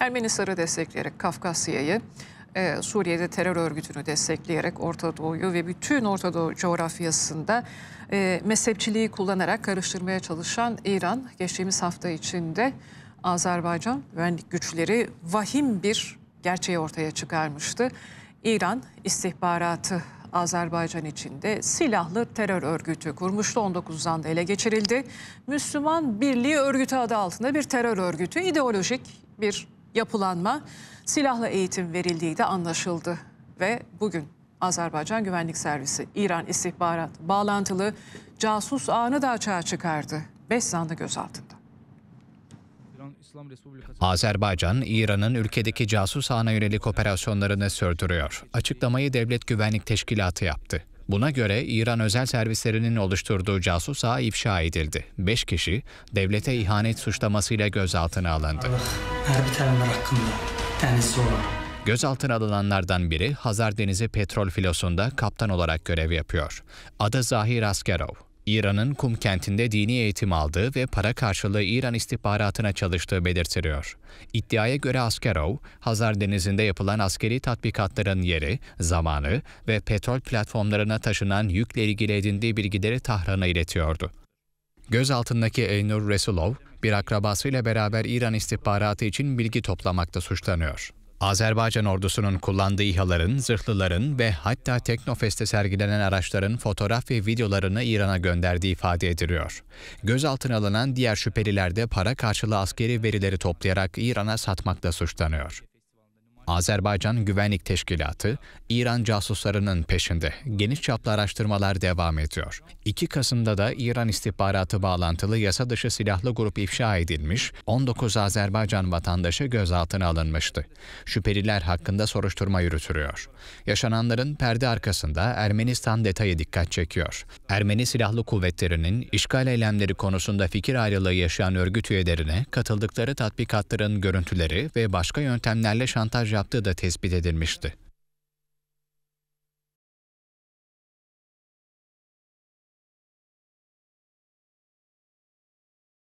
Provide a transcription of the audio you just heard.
Ermenistan'ı destekleyerek Kafkasya'yı, e, Suriye'de terör örgütünü destekleyerek Orta Doğu'yu ve bütün Orta Doğu coğrafyasında e, mezhepçiliği kullanarak karıştırmaya çalışan İran geçtiğimiz hafta içinde Azerbaycan güvenlik güçleri vahim bir gerçeği ortaya çıkarmıştı. İran istihbaratı Azerbaycan içinde silahlı terör örgütü kurmuştu. 19'dan da ele geçirildi. Müslüman Birliği Örgütü adı altında bir terör örgütü, ideolojik bir yapılanma silahla eğitim verildiği de anlaşıldı ve bugün Azerbaycan Güvenlik Servisi İran istihbarat bağlantılı casus ağını da açığa çıkardı. 5 zanlı gözaltında. Azerbaycan, İran'ın ülkedeki casus ağına yönelik operasyonlarını sürdürüyor. Açıklamayı Devlet Güvenlik Teşkilatı yaptı. Buna göre İran özel servislerinin oluşturduğu casus ağ ifşa edildi. Beş kişi devlete ihanet suçlamasıyla gözaltına alındı. Gözaltına alınanlardan biri Hazar Denizi Petrol Filosu'nda kaptan olarak görev yapıyor. Adı Zahir Askerov. İran'ın Kum kentinde dini eğitim aldığı ve para karşılığı İran istihbaratına çalıştığı belirtiliyor. İddiaya göre Askerov, Hazar Denizi'nde yapılan askeri tatbikatların yeri, zamanı ve petrol platformlarına taşınan yükle ilgili edindiği bilgileri Tahran'a iletiyordu. Gözaltındaki Eynur Resulov, bir akrabasıyla beraber İran istihbaratı için bilgi toplamakta suçlanıyor. Azerbaycan ordusunun kullandığı İHA'ların, zırhlıların ve hatta Teknofest'te sergilenen araçların fotoğraf ve videolarını İran'a gönderdiği ifade ediliyor. Gözaltına alınan diğer şüpheliler de para karşılığı askeri verileri toplayarak İran'a satmakla suçlanıyor. Azerbaycan Güvenlik Teşkilatı, İran casuslarının peşinde geniş çaplı araştırmalar devam ediyor. 2 Kasım'da da İran istihbaratı bağlantılı yasa dışı silahlı grup ifşa edilmiş, 19 Azerbaycan vatandaşı gözaltına alınmıştı. Şüpheliler hakkında soruşturma yürütülüyor. Yaşananların perde arkasında Ermenistan detayı dikkat çekiyor. Ermeni silahlı kuvvetlerinin işgal eylemleri konusunda fikir ayrılığı yaşayan örgüt üyelerine katıldıkları tatbikatların görüntüleri ve başka yöntemlerle şantaj yaptığı da tespit edilmişti.